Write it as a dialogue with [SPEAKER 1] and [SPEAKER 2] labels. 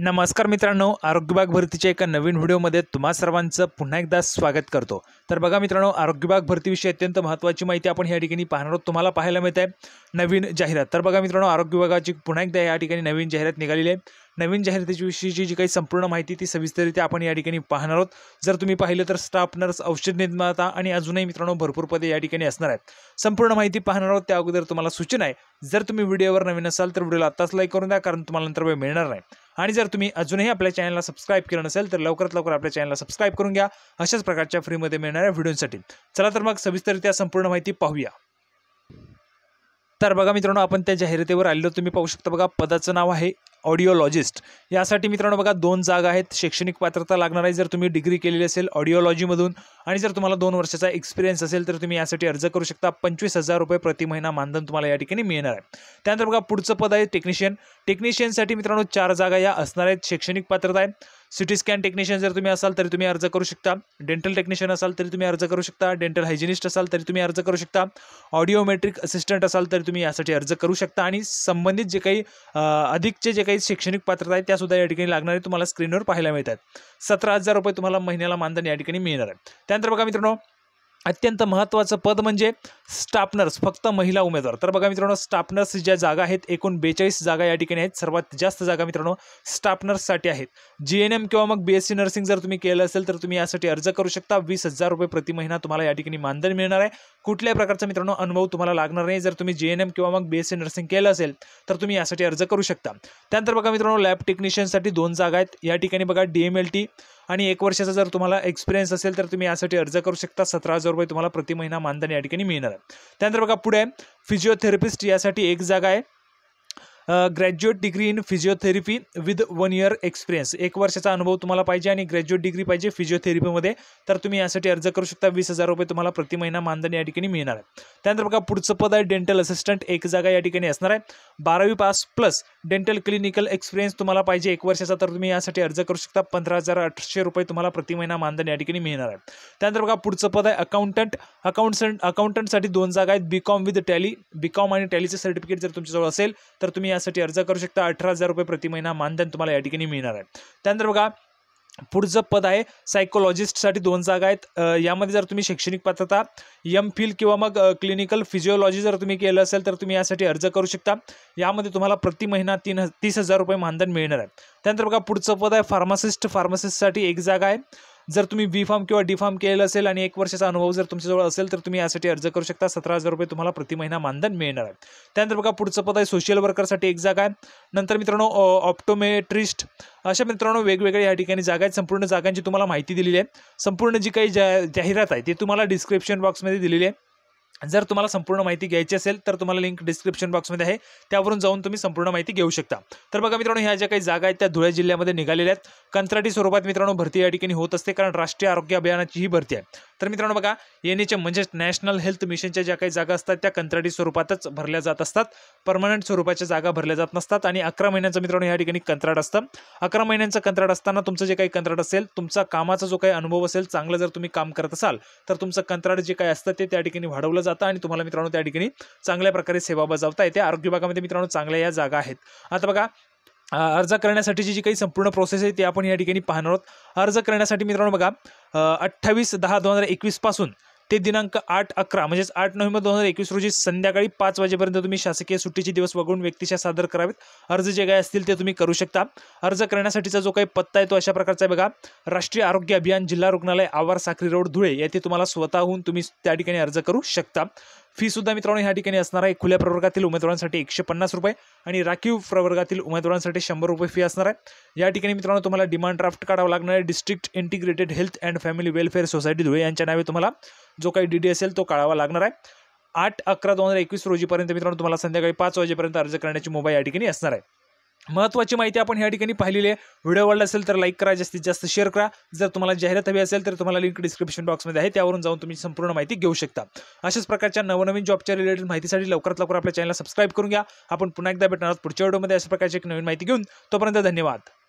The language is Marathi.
[SPEAKER 1] नमस्कार मित्रांनो आरोग्यबाग भरतीच्या एका नवीन व्हिडिओमध्ये तुम्हा सर्वांचं पुन्हा एकदा स्वागत करतो तर बघा मित्रांनो आरोग्यबाग भरतीविषयी अत्यंत महत्त्वाची माहिती आपण या ठिकाणी पाहणार आहोत तुम्हाला पाहायला मिळत आहे नवीन जाहिरात तर बघा मित्रांनो आरोग्य विभागाची पुन्हा एकदा या ठिकाणी नवीन जाहिरात निघालेली आहे नवीन जाहिरातीविषयीची जी काही संपूर्ण माहिती ती सविस्तररित्या आपण या ठिकाणी पाहणार आहोत जर तुम्ही पाहिलं तर स्टाफ नर्स औषध निर्माता आणि अजूनही मित्रांनो भरपूर पदे या ठिकाणी असणार आहेत संपूर्ण माहिती पाहणार आहोत त्या अगोदर तुम्हाला सूचना आहे जर तुम्ही व्हिडिओवर नवीन असाल तर व्हिडिओला आत्ताच लाईक करून द्या कारण तुम्हाला नंतर वेळ मिळणार नाही आणि जर तुम्ही अजूनही आपल्या चॅनलला सबस्क्राईब केलं नसेल तर लवकरात लवकर आपल्या चॅनलला सबस्क्राईब करून घ्या अशाच प्रकारच्या फ्रीमध्ये मिळणाऱ्या व्हिडिओसाठी चला तर मग सविस्तररित्या संपूर्ण माहिती पाहूया तर बघा मित्रांनो आपण त्या जाहिरातीवर आलेलो तुम्ही पाहू शकता बघा पदाचं नाव आहे ऑडिओलॉजिस्ट यासाठी मित्रांनो बघा दोन जागा आहेत शैक्षणिक पात्रता लागणार आहे जर तुम्ही डिग्री केलेली असेल ऑडिओलॉजीमधून आणि जर तुम्हाला दोन वर्षाचा एक्सपिरियन्स असेल तर तुम्ही यासाठी अर्ज करू शकता पंचवीस हजार रुपये प्रति महिना मानधन तुम्हाला या ठिकाणी मिळणार आहे त्यानंतर बघा पुढचं पद आहे टेक्निशियन टेक्निशियनसाठी मित्रांनो चार जागा या असणार आहेत शैक्षणिक पात्रता आहे सिटी स्कॅन टेक्निशियन जर तुम्ही असाल तरी तुम्ही अर्ज करू शकता डेंटल टेक्निशियन असाल तरी तुम्ही अर्ज करू शकता डेंटल हायजिनिस्ट असाल तरी तुम्ही अर्ज करू शकता ऑडिओमेट्रिक असिस्टंट असाल तरी तुम्ही यासाठी अर्ज करू शकता आणि संबंधित जे काही अधिकचे जे काही शैक्षणिक पात्रता आहेत त्यासुद्धा या ठिकाणी लागणारे तुम्हाला स्क्रीनवर पाहायला मिळतात सतरा हजार रुपये तुम्हाला महिन्याला मानधन या ठिकाणी मिळणार आहे त्यानंतर बघा मित्रांनो अत्यंत महत्त्वाचं पद म्हणजे स्टापनर्स फक्त महिला उमेदवार तर बघा मित्रांनो स्टापनर्स ज्या जागा आहेत एकूण बेचाळीस जागा या ठिकाणी आहेत सर्वात जास्त जागा मित्रांनो स्टापनर्ससाठी आहेत जी एन एम किंवा मग बी एस सी नर्सिंग जर तुम्ही केलं असेल तर तुम्ही यासाठी अर्ज करू शकता वीस हजार रुपये प्रति महिना तुम्हाला या ठिकाणी मानधन मिळणार आहे कुठल्याही प्रकारचा मित्रांनो अनुभव तुम्हाला लागणार नाही जर तुम्ही जे एन एम किंवा मग बी एस नर्सिंग केलं असेल तर तुम्ही यासाठी अर्ज करू शकता त्यानंतर बघा मित्रांनो लॅब टेक्निशियनसाठी दोन जागा आहेत या ठिकाणी बघा डी एम एल टी आणि एक वर्षाचा जर तुम्हाला एक्सपिरियन्स असेल तर तुम्ही यासाठी अर्ज करू शकता सतरा हजार रुपये तुम्हाला प्रति महिना मानधन या ठिकाणी मिळणार आहे त्यानंतर बघा पुढे फिजिओथेरपिस्ट यासाठी एक जागा आहे graduate degree in physiotherapy with one year experience एक वर्षाचा अनुभव तुम्हाला पाहिजे आणि ग्रॅज्युएट डिग्री पाहिजे फिजिओथेरपीमध्ये तर तुम्ही यासाठी अर्ज करू शकता वीस हजार रुपये तुम्हाला प्रति महिना मानधन या ठिकाणी मिळणार आहे त्यानंतर बघा पुढचं पद आहे डेंटल असिस्टंट एक जागा या ठिकाणी असणार आहे बारावी pass plus dental clinical experience तुम्हाला पाहिजे एक वर्षाचा तर तुम्ही यासाठी अर्ज करू शकता पंधरा हजार रुपये तुम्हाला प्रति महिना मानधन या ठिकाणी मिळणार आहे त्यानंतर बघा पुढचं पद आहे अकाउंटंट अकाउंटंट अकाउंटंटसाठी दोन जागा आहेत B com with tally B आणि टॅलीचं सर्टिफिकेट जर तुमच्याजवळ असेल तर तुम्ही यासाठी अर्ज करू शकता अठरा हजार रुपये प्रति महिना मानधन तुम्हाला या ठिकाणी मिळणार आहे त्यानंतर बघा पुढचं पद आहे सायकोलॉजिस्टसाठी दोन जागा आहेत यामध्ये जर तुम्ही शैक्षणिक पात्रता यम फिल किंवा मग क्लिनिकल फिजिओलॉजी जर तुम्ही केलं असेल तर तुम्ही यासाठी अर्ज करू शकता यामध्ये तुम्हाला प्रति महिना तीन तीस हजार रुपये मानधन मिळणार आहे त्यानंतर बघा पुढचं पद आहे फार्मासिस्ट फार्मासिस्टसाठी एक जागा आहे जर तुम्ही बी फार्म किंवा डी फार्म केलेलं असेल आणि एक वर्षाचा अनुभव जर तुमच्याजवळ असेल तर तुम्ही यासाठी अर्ज करू शकता सतरा हजार रुपये तुम्हाला प्रति महिना मानधन मिळणार आहे त्यानंतर बघा पुढचं पद आहे सोशल वर्करसाठी एक जागा आहे नंतर मित्रांनो ऑप्टोमेट्रिस्ट अशा मित्रांनो वेगवेगळ्या या ठिकाणी जागा आहेत संपूर्ण जागांची तुम्हाला माहिती दिलेली आहे संपूर्ण जी काही जा जाहिरात आहे ती तुम्हाला डिस्क्रिप्शन बॉक्समध्ये दिलेली आहे जर तुम्हाला संपूर्ण माहिती घ्यायची असेल तर तुम्हाला लिंक डिस्क्रिप्शन बॉक्समध्ये आहे त्यावरून जाऊन तुम्ही संपूर्ण माहिती घेऊ शकता तर बघा मित्रांनो ह्या ज्या काही जागा आहेत त्या धुळे जिल्ह्यामध्ये निघालेल्या आहेत कंत्राटी स्वरूपात मित्रांनो भरती या ठिकाणी होत असते कारण राष्ट्रीय आरोग्य अभियानाची ही भरती आहे तर मित्रांनो बघा एन एच म्हणजेच नॅशनल हेल्थ मिशनच्या ज्या काही जागा असतात त्या कंत्राटी स्वरूपातच भरल्या जात असतात परमनंट स्वरूपाच्या जागा भरल्या जात नसतात आणि अकरा महिन्यांचं मित्रांनो या ठिकाणी कंत्राट असतं अकरा महिन्यांचं कंत्राट असताना तुमचं जे काही कंत्राट असेल तुमचा कामाचा जो काही अनुभव असेल चांगलं जर तुम्ही काम करत असाल तर तुमचं कंत्राट जे काही असतं ते त्या ठिकाणी वाढवलं जातं जाता आणि तुम्हाला मित्रांनो त्या ठिकाणी चांगल्या प्रकारे सेवा बजावता येते आरोग्य विभागामध्ये मित्रांनो चांगल्या या जागा आहेत आता बघा अर्ज करण्यासाठी जी काही संपूर्ण प्रोसेस आहे ती आपण या ठिकाणी पाहणार आहोत अर्ज करण्यासाठी मित्रांनो बघा अठ्ठावीस दहा दोन हजार एकवीसपासून ते दिनांक आठ अकरा म्हणजेच आठ नोव्हेंबर दोन हजार एकवीस रोजी संध्याकाळी पाच वाजेपर्यंत तुम्ही शासकीय सुट्टीचे दिवस वगळून व्यक्तिशा सादर करावेत अर्ज जे काय असतील ते तुम्ही करू शकता अर्ज करण्यासाठीचा जो काही पत्ता आहे तो अशा प्रकारचा आहे बघा राष्ट्रीय आरोग्य अभियान जिल्हा रुग्णालय आवार साखरी रोड धुळे येथे तुम्हाला स्वतःहून तुम्ही त्या ठिकाणी अर्ज करू शकता फीसुद्धा मित्रांनो या ठिकाणी असणार आहे खुल्या प्रवर्गातील उमेदवारांसाठी एकशे पन्नास रुपये आणि राखीव प्रवर्गातील उमेदवारांसाठी शंभर रुपये फी असणार आहे या ठिकाणी मित्रांनो तुम्हाला डिमांड ड्राफ्ट काढावा लागणार आहे district integrated health and family welfare society Dhule यांच्या नावे तुम्हाला जो काही डी असेल तो काढावा लागणार आहे आठ अकरा दोन हजार एकवीस रोजीपर्यंत मित्रांनो तुम्हाला संध्याकाळी पाच वाजेपर्यंत अर्ज करण्याची मुंबई या ठिकाणी असणार आहे महत्त्वाची माहिती आपण या ठिकाणी पाहिलेली आहे व्हिडिओ आवडला असेल तर लाईक करा जास्तीत जास्त शेअर करा जर तुम्हाला जाहिरात हवी असेल तर तुम्हाला लिंक डिस्क्रिप्शन बॉक्समध्ये आहे त्यावरून जाऊन तुम्ही संपूर्ण माहिती घेऊ शकता अशाच प्रकारच्या नवनवीन जॉबच्या रिलेटेड माहितीसाठी लवकरात लवकर आपल्या चॅनलला सबस्क्राईब करून घ्या आपण पुन्हा एकदा भेटणार आहोत पुढच्या व्हिडिओमध्ये अशा प्रकारची एक नवीन माहिती घेऊन तोपर्यंत धन्यवाद